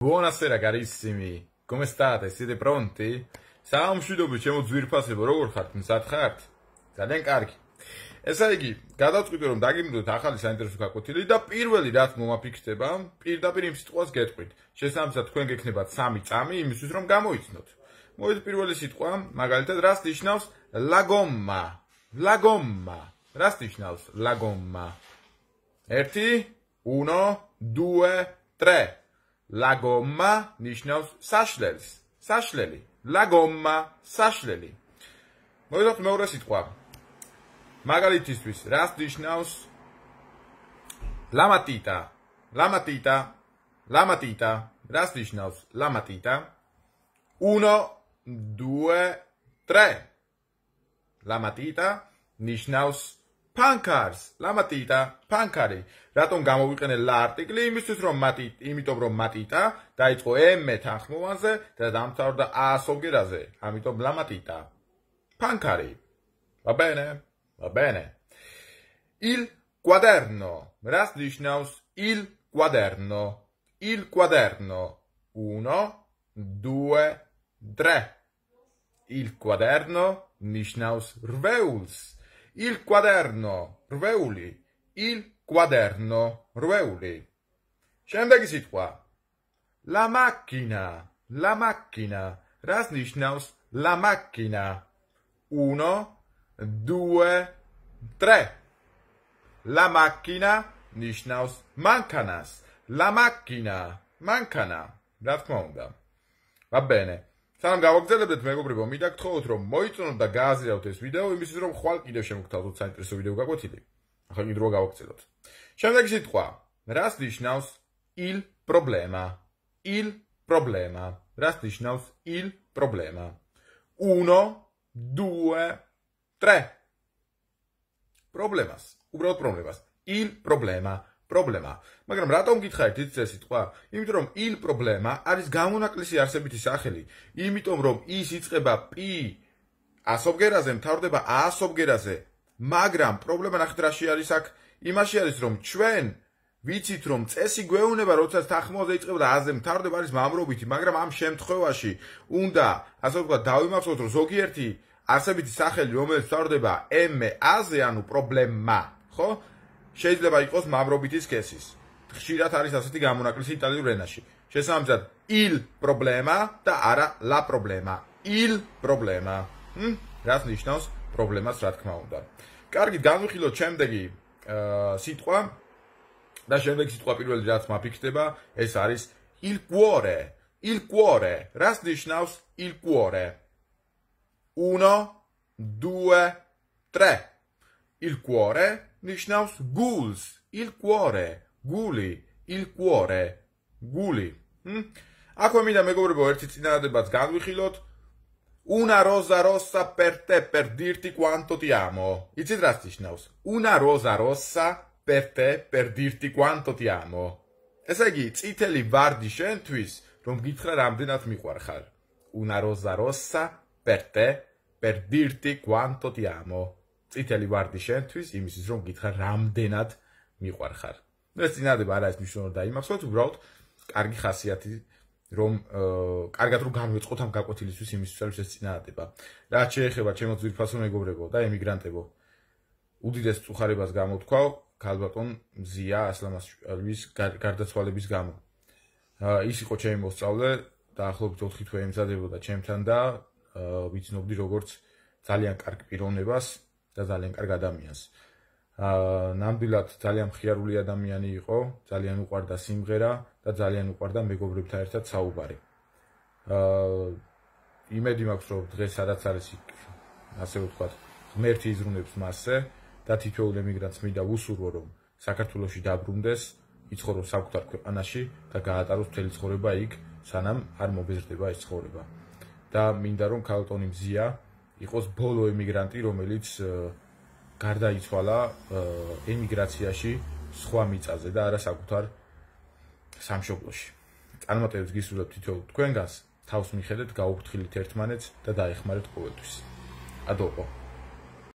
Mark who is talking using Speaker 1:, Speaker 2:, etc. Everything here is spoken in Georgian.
Speaker 1: Buonasera carissimi. Come state? Siete pronti? სამშვიდობო, ჩემო ძვირფასებო, როგორ ხართ? მზად ხართ? ძალიან კარგი. ესე იგი, გადავწყვიტე რომ დაგიმდოთ ახალი საინტერესო კაკუთილი და პირველი რაც მომაფიქრდება, პირდაპირ იმ სიტყვას გეტყვით. შესაბამისად თქვენ გეკნებათ სამი წამი იმისთვის რომ გამოიცნოთ. მოიგეთ პირველი სიტყვა, მაგალითად, რას ნიშნავს la gomma? La gomma. რას ნიშნავს la gomma? 1 1 2 3 La goma ნიშნავს საშლელს. საშლელი. La goma საშლელი. მოიგოთ მეორე სიტყვა. მაგალითისთვის, რას ნიშნავს? La matita. La matita. La matita. რას ნიშნავს? La matita. 1 2 3. La matita ნიშნავს 3. ფანქარს, ლამატიტა, ფანქარი. რატომ გამოვიყენელა არტიკლი? იმისთვის რომ მათი, იმიტომ რომ მატიტა დაიწყო M თანხმოვანზე და დამთავრდა A სოგერაზე, ამიტომ ლამატიტა. ფანქარი. Va bene? Va bene. Il quaderno. რას ნიშნავს il quaderno? Il quaderno. 1 2 3 Il quaderno ნიშნავს რვეულს. Il quaderno, Rueuli. Il quaderno, Scende Rueuli. si სიტყვა. La macchina, la macchina. Раз ნიშნავს la macchina. Uno, due, tre. La macchina ნიშნავს mancanas. La macchina, mancana. რა თქმა Va bene. სანამ გავაგრძელებთ მეგობრებო, მიდაგთხოვოთ რომ მოიწონოთ და გააზრიავთ ეს ვიდეო, იმისთვის რომ ხვალ კიდევ შემოგთავაზოთ საინტერესო ვიდეო გაგვეთილი. ახლა კიდევ რა გავაგრძელოთ. შემდეგი სიტყვა: რას ნიშნავს il problema? il problema. რას ნიშნავს il problema? 1 2 3 problemas. უბრალოდ პრობლემას. il problema. პრობლემა. მაგრამ რატომ გითხარით ის სიტყვა? იმიტომ რომ il problema არის გამონაკლისი არსებითი სახელი, იმიტომ რომ ის იწება p ასობგერაზე მთავრდება ასობგერაზე. მაგრამ პრობლემა ნახეთ რაში არის აქ? იმაში არის რომ ჩვენ ვიცით რომ წესი გვეუბნება როდესაც თანხმოზე იწება და აზე მთავრდება არის მამრობითი, მაგრამ ამ შემთხვევაში უნდა ასე ვთქვა დავიმახსოვროთ რომ ზოგიერთი არსებითი სახელი რომელიც თავდება m-ზე, ანუ პრობლემა, ხო? შეიძლება იყოს მამრობითი სქესის. ხშირად არის ასეთი გამონაკლისი იტალიურ ენაში. შესაბამისად, il problema და არა la problema. il problema. ჰმ, რას ნიშნავს პრობლემას, რა თქმა უნდა. კარგი, განვიხილოთ შემდეგი სიტყვა და შემდეგი სიტყვა პირველი რაც მაფიქრდება, ეს არის il cuore. il cuore. რას ნიშნავს il cuore? 1 2 3 il cuore, Nishnaus Guls, il cuore, Guli, il cuore, Guli. Hm? Acqua mida megorgo, erzizzinade bazganwichilot, una rosa rossa per te, per dirti quanto ti amo. Izzidrastishnaus, una rosa rossa per te, per dirti quanto ti amo. ესე იგი, წითელი ვარდი შენთვის, რომ გითხრა რამდენად მიყვარხარ. Una rosa rossa per te, per dirti quanto ti amo. წითელი ვარდი შენთვის იმისთვის რომ გითხარ რამდენად მიყვარხარ ეს წინადადება არა ეს მნიშვნელოვნად დაიმახსოვრეთ უბრალოდ კარგი ხასიათი რომ კარგად რომ განვიწყოთ ამ გაკვეთილისთვის იმისთვის რომ ეს წინადადება რა შეეხება ჩემო ძვირფასო მეგობრებო და ემიგრანტებო უდიდეს წუხარებას გამოთქვა ქალბატონ მზია ასლამაშვილის გარდაცვალების გამო ის იყო ჩემი მოსწავლე დაახლოებით 4 თვე ემზადებოდა ჩემთან და ვიცნობდი როგორც ძალიან კარგ პიროვნებას და ძალიან კარგ ადამიანს. აა ნამდვილად ძალიან მხიარული ადამიანი იყო, ძალიან უყვარდა სიმღერა და ძალიან უყვარდა მეგობრებთან ერთად საუბარი. აა იმედი მაქვს, რომ დღეს სადაც არის იქ, ასე ვთქვათ, ღმერთი იზრუნებს მასზე და თითოეულ ემიგრანტს მინდა უსურვო, რომ საქართველოსში დაბრუნდეს, იცხოვროს საკუთარ ქვეყანაში და გაატაროს მთელი ცხოვრება იქ, სანამ არ მობეზრდება ეს ცხოვრება. და მინდა რომ ქალტონი მზია იყოს ბოლო ემიგრანტი, რომელიც გარდაიცვალა ემიგრაციაში სხვა მიწაზე და არა საკუთარ სამშობლოში. წარმოთქვით გისურვებთ თითოეულ თქვენგანს, თავს მიხედეთ, გაუფრთხილით ერთმანეთს და დაეხმარეთ ყოველთვის. ადოპო.